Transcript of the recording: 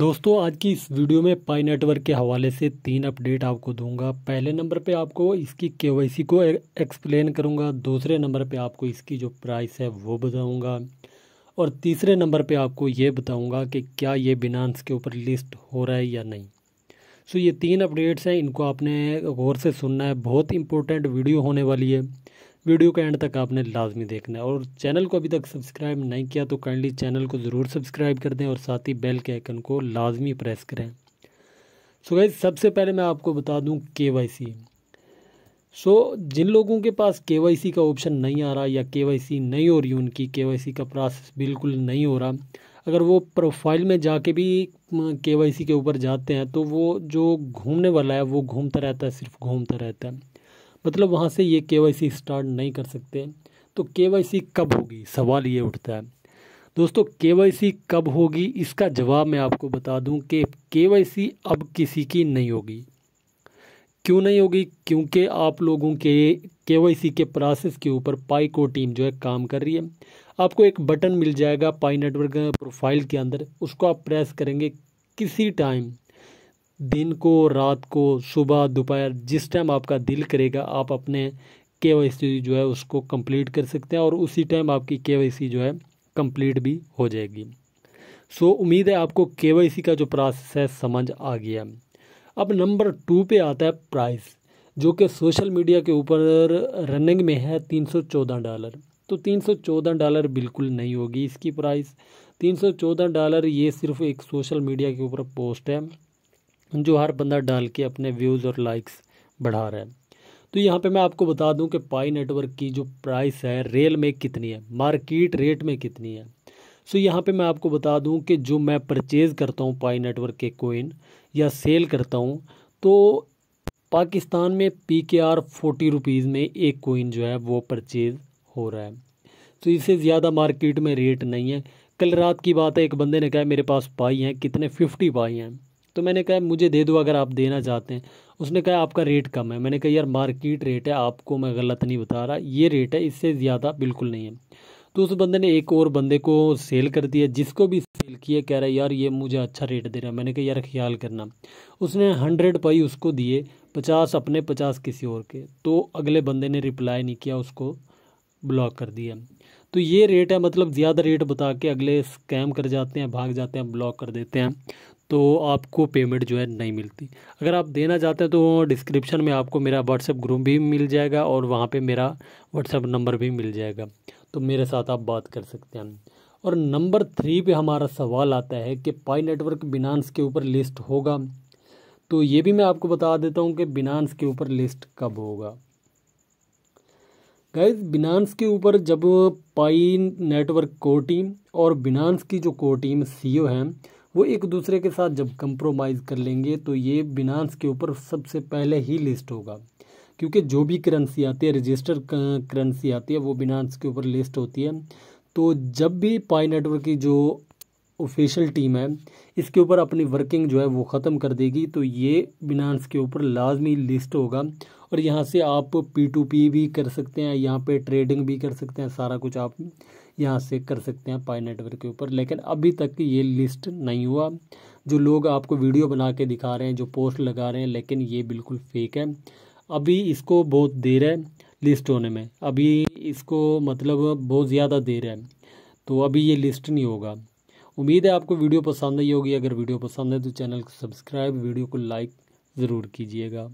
दोस्तों आज की इस वीडियो में पाई नेटवर्क के हवाले से तीन अपडेट आपको दूंगा पहले नंबर पे आपको इसकी केवाईसी को एक्सप्लेन करूंगा दूसरे नंबर पे आपको इसकी जो प्राइस है वो बताऊंगा और तीसरे नंबर पे आपको ये बताऊंगा कि क्या ये बिनांस के ऊपर लिस्ट हो रहा है या नहीं सो ये तीन अपडेट्स हैं इनको आपने गौर से सुनना है बहुत इंपॉर्टेंट वीडियो होने वाली है वीडियो के एंड तक आपने लाजमी देखना है और चैनल को अभी तक सब्सक्राइब नहीं किया तो काइंडली चैनल को ज़रूर सब्सक्राइब कर दें और साथ ही बेल के आइकन को लाजमी प्रेस करें सो गाइज सबसे पहले मैं आपको बता दूँ के वाई सी सो जिन लोगों के पास के वाई सी का ऑप्शन नहीं आ रहा या के वाई सी नहीं हो रही उनकी के वाई सी का प्रोसेस बिल्कुल नहीं हो रहा अगर वो प्रोफाइल में जाके भी के वाई सी के ऊपर जाते हैं तो वो जो घूमने वाला है वो घूमता रहता है सिर्फ घूमता रहता है मतलब वहाँ से ये के स्टार्ट नहीं कर सकते तो के कब होगी सवाल ये उठता है दोस्तों के कब होगी इसका जवाब मैं आपको बता दूं कि के अब किसी की नहीं होगी क्यों नहीं होगी क्योंकि आप लोगों के के के प्रोसेस के ऊपर पाई को टीम जो है काम कर रही है आपको एक बटन मिल जाएगा पाई नेटवर्क प्रोफाइल के अंदर उसको आप प्रेस करेंगे किसी टाइम दिन को रात को सुबह दोपहर जिस टाइम आपका दिल करेगा आप अपने के वाई सी जो है उसको कंप्लीट कर सकते हैं और उसी टाइम आपकी के वाई सी जो है कंप्लीट भी हो जाएगी सो so, उम्मीद है आपको के वाई सी का जो प्रोसेस है समझ आ गया अब नंबर टू पे आता है प्राइस जो कि सोशल मीडिया के ऊपर रनिंग में है तीन सौ चौदह डॉलर तो तीन सौ चौदह डॉलर बिल्कुल नहीं होगी इसकी प्राइस तीन सौ चौदह डॉलर ये सिर्फ एक सोशल मीडिया के ऊपर पोस्ट है जो हर बंदा डाल के अपने व्यूज़ और लाइक्स बढ़ा रहा है तो यहाँ पे मैं आपको बता दूँ कि पाई नेटवर्क की जो प्राइस है रेल में कितनी है मार्केट रेट में कितनी है सो यहाँ पे मैं आपको बता दूँ कि जो मैं परचेज़ करता हूँ पाई नेटवर्क के कोइन या सेल करता हूँ तो पाकिस्तान में पी के आर फोर्टी रुपीज़ में एक कोइन जो है वो परचेज़ हो रहा है तो इससे ज़्यादा मार्केट में रेट नहीं है कल रात की बात है एक बंदे ने कहा मेरे पास पाई हैं कितने फिफ्टी पाई हैं तो मैंने कहा मुझे दे दो अगर आप देना चाहते हैं उसने कहा आपका रेट कम है मैंने कहा यार मार्केट रेट है आपको मैं गलत नहीं बता रहा ये रेट है इससे ज़्यादा बिल्कुल नहीं है तो उस बंदे ने एक और बंदे को सेल कर दिया जिसको भी सेल किया कह रहा है यार ये मुझे अच्छा रेट दे रहा है मैंने कहा यार ख्याल करना उसने हंड्रेड पाई उसको दिए पचास अपने पचास किसी और के तो अगले बंदे ने रिप्लाई नहीं किया उसको ब्लॉक कर दिया तो ये रेट है मतलब ज़्यादा रेट बता के अगले स्कैम कर जाते हैं भाग जाते हैं ब्लॉक कर देते हैं तो आपको पेमेंट जो है नहीं मिलती अगर आप देना चाहते हैं तो डिस्क्रिप्शन में आपको मेरा व्हाट्सएप ग्रुप भी मिल जाएगा और वहाँ पे मेरा व्हाट्सएप नंबर भी मिल जाएगा तो मेरे साथ आप बात कर सकते हैं और नंबर थ्री पे हमारा सवाल आता है कि पाई नेटवर्क बिनांस के ऊपर लिस्ट होगा तो ये भी मैं आपको बता देता हूँ कि बिनांस के ऊपर लिस्ट कब होगा गाइज बिनांस के ऊपर जब पाई नेटवर्क को टीम और बिनांस की जो को टीम ओ हैं वो एक दूसरे के साथ जब कंप्रोमाइज़ कर लेंगे तो ये बिनांस के ऊपर सबसे पहले ही लिस्ट होगा क्योंकि जो भी करेंसी आती है रजिस्टर करेंसी आती है वो बिनांस के ऊपर लिस्ट होती है तो जब भी पाई नेटवर्क की जो ऑफिशियल टीम है इसके ऊपर अपनी वर्किंग जो है वो ख़त्म कर देगी तो ये बिनांस के ऊपर लाजमी लिस्ट होगा और यहाँ से आप पी टू पी भी कर सकते हैं यहाँ पे ट्रेडिंग भी कर सकते हैं सारा कुछ आप यहाँ से कर सकते हैं पाई नेटवर्क के ऊपर लेकिन अभी तक ये लिस्ट नहीं हुआ जो लोग आपको वीडियो बना के दिखा रहे हैं जो पोस्ट लगा रहे हैं लेकिन ये बिल्कुल फेक है अभी इसको बहुत देर है लिस्ट होने में अभी इसको मतलब बहुत ज़्यादा देर है तो अभी ये लिस्ट नहीं होगा उम्मीद है आपको वीडियो पसंद आई होगी अगर वीडियो पसंद है तो चैनल को सब्सक्राइब वीडियो को लाइक ज़रूर कीजिएगा